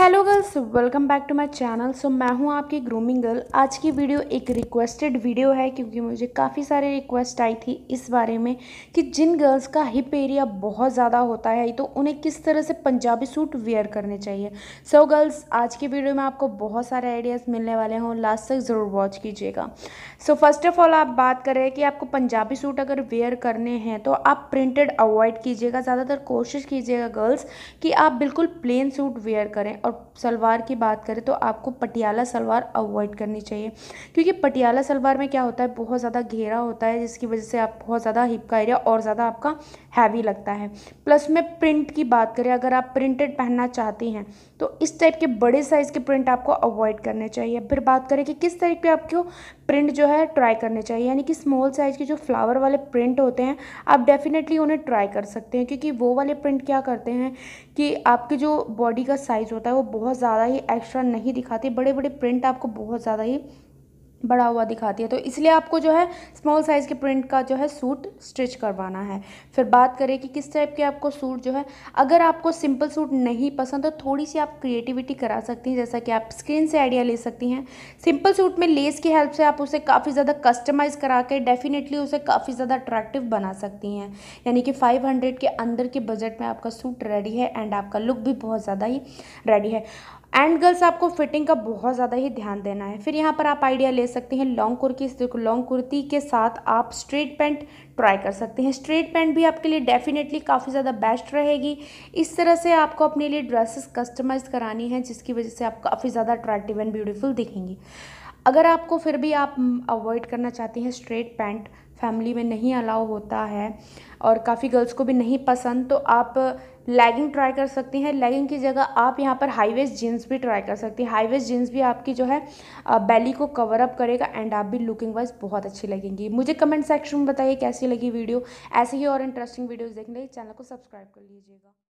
hello girls welcome back to my channel so मैं हूं आपकी ग्रूमिंग गर्ल आज की वीडियो एक रिक्वेस्टेड वीडियो है क्योंकि मुझे काफ़ी सारे रिक्वेस्ट आई थी इस बारे में कि जिन गर्ल्स का हिप एरिया बहुत ज़्यादा होता है तो उन्हें किस तरह से पंजाबी सूट वेयर करने चाहिए सो so, गर्ल्स आज की वीडियो में आपको बहुत सारे आइडियाज़ मिलने वाले हों लास्ट तक ज़रूर वॉच कीजिएगा सो फर्स्ट ऑफ़ ऑल आप बात कर रहे हैं कि आपको पंजाबी सूट अगर वेयर करने हैं तो आप प्रिंटेड अवॉइड कीजिएगा ज़्यादातर कोशिश कीजिएगा गर्ल्स कि आप बिल्कुल प्लेन सूट वेयर करें और सलवार की बात करें तो आपको पटियाला सलवार अवॉइड करनी चाहिए क्योंकि पटियाला सलवार में क्या होता है बहुत ज़्यादा घेरा होता है जिसकी वजह से आप बहुत ज़्यादा हिप का एरिया और ज़्यादा आपका हैवी लगता है प्लस में प्रिंट की बात करें अगर आप प्रिंटेड पहनना चाहती हैं तो इस टाइप के बड़े साइज़ के प्रिंट आपको अवॉइड करने चाहिए फिर बात करें कि किस तरीके आपको प्रिंट जो है ट्राई करने चाहिए यानी कि स्मॉल साइज़ के जो फ्लावर वाले प्रिंट होते हैं आप डेफिनेटली उन्हें ट्राई कर सकते हैं क्योंकि वो वाले प्रिंट क्या करते हैं कि आपके जो बॉडी का साइज़ होता है है वो बहुत ज़्यादा ही एक्स्ट्रा नहीं दिखाती बड़े बड़े प्रिंट आपको बहुत ज़्यादा ही बड़ा हुआ दिखाती है तो इसलिए आपको जो है स्मॉल साइज़ के प्रिंट का जो है सूट स्टिच करवाना है फिर बात करें कि किस टाइप के आपको सूट जो है अगर आपको सिंपल सूट नहीं पसंद तो थोड़ी सी आप क्रिएटिविटी करा सकती हैं जैसा कि आप स्क्रीन से आइडिया ले सकती हैं सिंपल सूट में लेस की हेल्प से आप उसे काफ़ी ज़्यादा कस्टमाइज़ करा के डेफिनेटली उसे काफ़ी ज़्यादा अट्रैक्टिव बना सकती हैं यानी कि फाइव हंड्रेड के अंदर के बजट में आपका सूट रेडी है एंड आपका लुक भी बहुत ज़्यादा ही रेडी है एंड गर्ल्स आपको फिटिंग का बहुत ज़्यादा ही ध्यान देना है फिर यहाँ पर आप आइडिया ले सकते हैं लॉन्ग कुर्ती लॉन्ग कुर्ती के साथ आप स्ट्रेट पैंट ट्राई कर सकते हैं स्ट्रेट पैंट भी आपके लिए डेफिनेटली काफ़ी ज़्यादा बेस्ट रहेगी इस तरह से आपको अपने लिए ड्रेसेस कस्टमाइज़ करानी है जिसकी वजह से आप काफ़ी ज़्यादा अट्रैक्टिव एंड ब्यूटीफुल दिखेंगी अगर आपको फिर भी आप अवॉइड करना चाहते हैं स्ट्रेट पैंट फैमिली में नहीं अलाउ होता है और काफ़ी गर्ल्स को भी नहीं पसंद तो आप लेगिंग ट्राई कर सकती हैं लेगिंग की जगह आप यहाँ पर हाई वेस्ट जीन्स भी ट्राई कर सकती हैं हाई वेस्ट जीन्स भी आपकी जो है बैली को कवर अप करेगा एंड आप भी लुकिंग वाइज बहुत अच्छी लगेंगी मुझे कमेंट सेक्शन में बताइए कैसी लगी वीडियो ऐसे ही और इंटरेस्टिंग वीडियोज़ देखने के लिए चैनल को सब्सक्राइब कर लीजिएगा